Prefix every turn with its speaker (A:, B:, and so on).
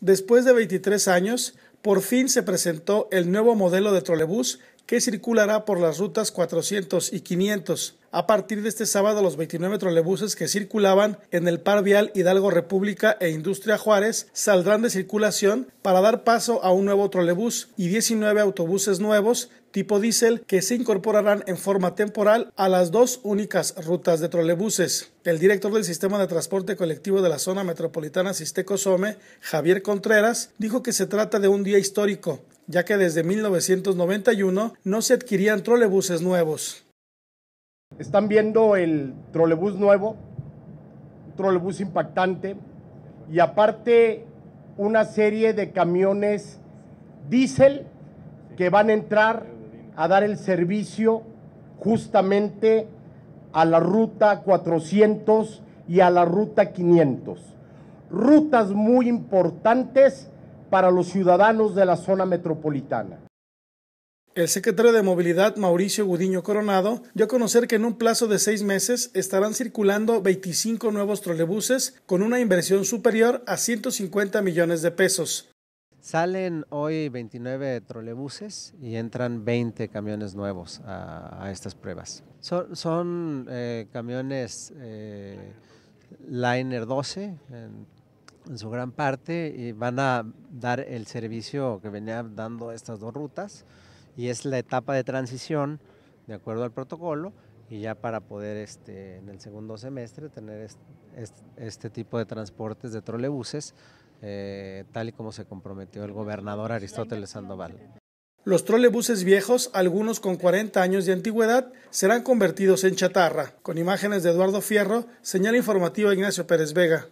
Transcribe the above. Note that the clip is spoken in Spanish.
A: Después de 23 años, por fin se presentó el nuevo modelo de trolebús que circulará por las rutas 400 y 500. A partir de este sábado, los 29 trolebuses que circulaban en el par vial Hidalgo República e Industria Juárez saldrán de circulación para dar paso a un nuevo trolebús y 19 autobuses nuevos tipo diésel que se incorporarán en forma temporal a las dos únicas rutas de trolebuses. El director del Sistema de Transporte Colectivo de la Zona Metropolitana Sistecosome, Javier Contreras, dijo que se trata de un día histórico ya que desde 1991 no se adquirían trolebuses nuevos. Están viendo
B: el trolebús nuevo, un trolebús impactante y aparte una serie de camiones diésel que van a entrar a dar el servicio justamente a la ruta 400 y a la ruta 500. Rutas muy importantes para los ciudadanos de la zona metropolitana.
A: El secretario de Movilidad, Mauricio Gudiño Coronado, dio a conocer que en un plazo de seis meses estarán circulando 25 nuevos trolebuses con una inversión superior a
C: 150 millones de pesos. Salen hoy 29 trolebuses y entran 20 camiones nuevos a, estas pruebas. Son, eh, camiones eh, Liner 12, en su gran parte, eh, van a dar el servicio que venía dando estas dos rutas y es la etapa de transición de acuerdo al protocolo y ya para poder este, en el segundo semestre tener este, tipo de transportes de trolebuses eh, tal y como se comprometió el gobernador Aristóteles Sandoval. Los
A: trolebuses viejos, algunos con 40 años de antigüedad, serán convertidos en chatarra. Con imágenes de Eduardo Fierro, señal informativa Ignacio Pérez Vega.